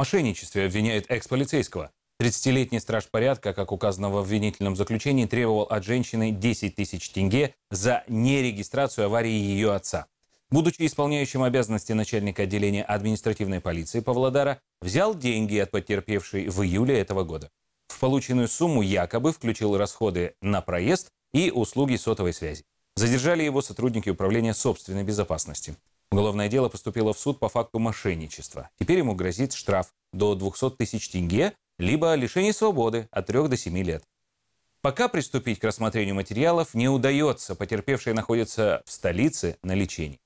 мошенничестве обвиняет экс-полицейского. 30-летний страж порядка, как указано в обвинительном заключении, требовал от женщины 10 тысяч тенге за нерегистрацию аварии ее отца. Будучи исполняющим обязанности начальника отделения административной полиции Павлодара, взял деньги от потерпевшей в июле этого года. В полученную сумму якобы включил расходы на проезд и услуги сотовой связи. Задержали его сотрудники управления собственной безопасности. Уголовное дело поступило в суд по факту мошенничества. Теперь ему грозит штраф до 200 тысяч тенге, либо лишение свободы от 3 до 7 лет. Пока приступить к рассмотрению материалов не удается. потерпевший находится в столице на лечении.